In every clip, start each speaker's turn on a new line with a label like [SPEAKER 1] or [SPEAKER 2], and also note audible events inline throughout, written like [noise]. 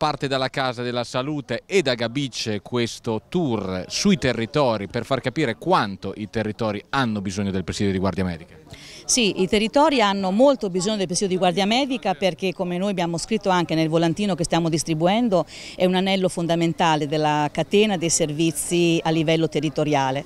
[SPEAKER 1] parte dalla Casa della Salute e da Gabice questo tour sui territori per far capire quanto i territori hanno bisogno del presidio di guardia medica.
[SPEAKER 2] Sì, i territori hanno molto bisogno del presidio di guardia medica perché come noi abbiamo scritto anche nel volantino che stiamo distribuendo è un anello fondamentale della catena dei servizi a livello territoriale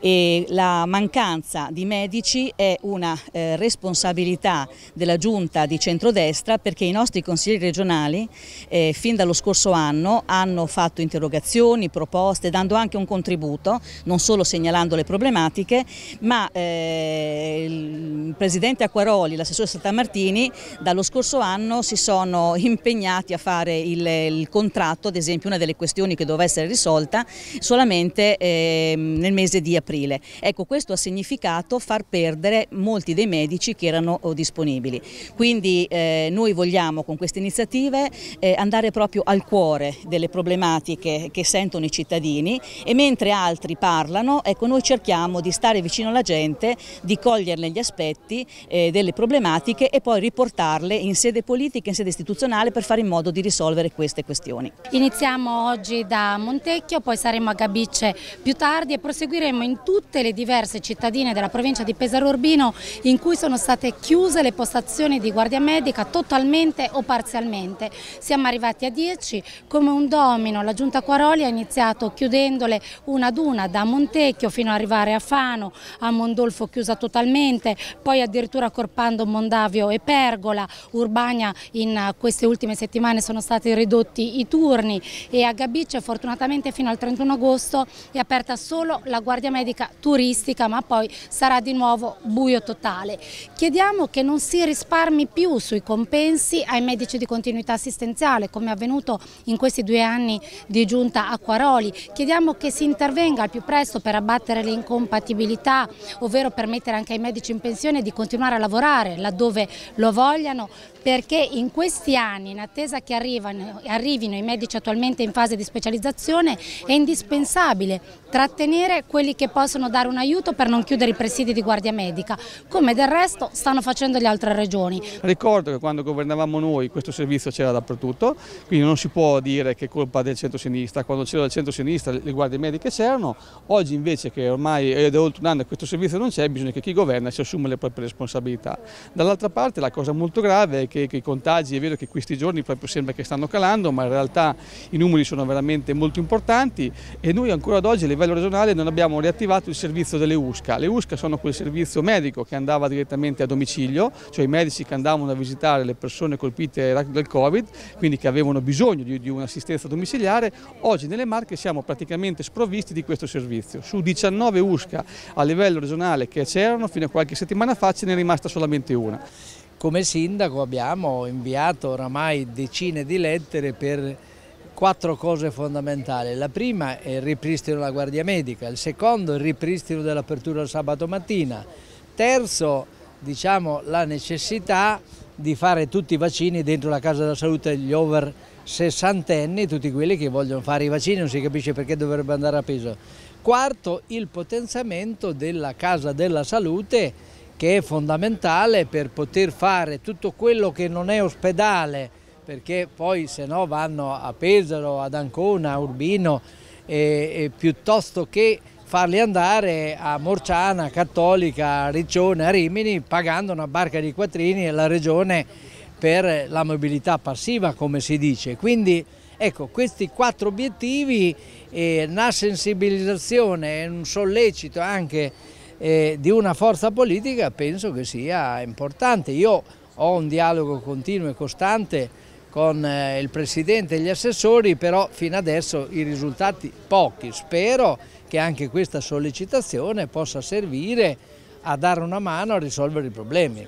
[SPEAKER 2] e la mancanza di medici è una eh, responsabilità della giunta di centrodestra perché i nostri consiglieri regionali eh, fin dallo scorso anno hanno fatto interrogazioni, proposte, dando anche un contributo, non solo segnalando le problematiche, ma eh, il Presidente Acquaroli, l'assessore Saltamartini, dallo scorso anno si sono [laughs] impegnati a fare il, il, contratto, ad esempio una delle questioni che doveva essere risolta, solamente eh, nel mese di aprile. Ecco, questo ha significato far perdere molti dei medici che erano oh, disponibili. Quindi eh, noi vogliamo con queste iniziative eh, andare proprio proprio al cuore delle problematiche che sentono i cittadini e mentre altri parlano, ecco, noi cerchiamo di stare vicino alla gente, di coglierne gli aspetti eh, delle problematiche e poi riportarle in sede politica, in sede istituzionale per fare in modo di risolvere queste questioni.
[SPEAKER 3] Iniziamo oggi da Montecchio, poi saremo a Gabicce più tardi e proseguiremo in tutte le diverse cittadine della provincia di Pesaro Urbino in cui sono state chiuse le postazioni di guardia medica totalmente o parzialmente. Siamo arrivati a 2010, come un domino la giunta Quaroli ha iniziato chiudendole una ad una da Montecchio fino ad arrivare a Fano, a Mondolfo chiusa totalmente, poi addirittura accorpando Mondavio e Pergola, Urbania in eh, queste ultime settimane sono stati ridotti i turni e a Gabice fortunatamente fino al 31 agosto è aperta solo la guardia medica turistica ma poi sarà di nuovo buio totale. Chiediamo che non si risparmi più sui compensi ai medici di continuità assistenziale come avvenuto avvenuto in questi due anni di giunta a Quaroli. Chiediamo che si intervenga al più presto per abbattere le incompatibilità, ovvero permettere anche ai medici in pensione di continuare a lavorare laddove lo vogliano, perché in questi anni, in attesa che arrivano, arrivino i medici attualmente in fase di specializzazione, è indispensabile trattenere quelli che possono dare un aiuto per non chiudere i presidi di guardia medica, come del resto stanno facendo le altre regioni.
[SPEAKER 1] Ricordo che quando governavamo noi questo servizio c'era dappertutto, quindi non si può dire che è colpa del centro-sinistra, quando c'era il centro-sinistra le guardie mediche c'erano, oggi invece che ormai è da oltre un anno questo servizio non c'è, bisogna che chi governa si assuma le proprie responsabilità. Dall'altra parte la cosa molto grave è che, che i contagi, è vero che questi giorni proprio sembra che stanno calando, ma in realtà i numeri sono veramente molto importanti e noi ancora ad oggi a livello regionale non abbiamo riattivato il servizio delle USCA. Le USCA sono quel servizio medico che andava direttamente a domicilio, cioè i medici che andavano a visitare le persone colpite dal Covid, quindi che avevano avevano bisogno di, di un'assistenza domiciliare, oggi nelle Marche siamo praticamente sprovvisti di questo servizio. Su 19 USCA a livello regionale che c'erano fino a qualche settimana fa ce n'è rimasta solamente una.
[SPEAKER 4] Come sindaco abbiamo inviato oramai decine di lettere per quattro cose fondamentali. La prima è il ripristino della guardia medica, il secondo è il ripristino dell'apertura sabato mattina, terzo diciamo la necessità di fare tutti i vaccini dentro la casa della salute gli over sessantenni, tutti quelli che vogliono fare i vaccini, non si capisce perché dovrebbe andare a peso. Quarto, il potenziamento della casa della salute che è fondamentale per poter fare tutto quello che non è ospedale, perché poi se no vanno a Pesaro, ad Ancona, a Urbino, e, e piuttosto che farli andare a Morciana, Cattolica, Riccione, a Rimini pagando una barca di quattrini e la regione per la mobilità passiva come si dice. Quindi ecco questi quattro obiettivi, eh, una sensibilizzazione, e un sollecito anche eh, di una forza politica penso che sia importante. Io ho un dialogo continuo e costante con eh, il Presidente e gli assessori, però fino adesso i risultati pochi. Spero che anche questa sollecitazione possa servire a dare una mano a risolvere i problemi.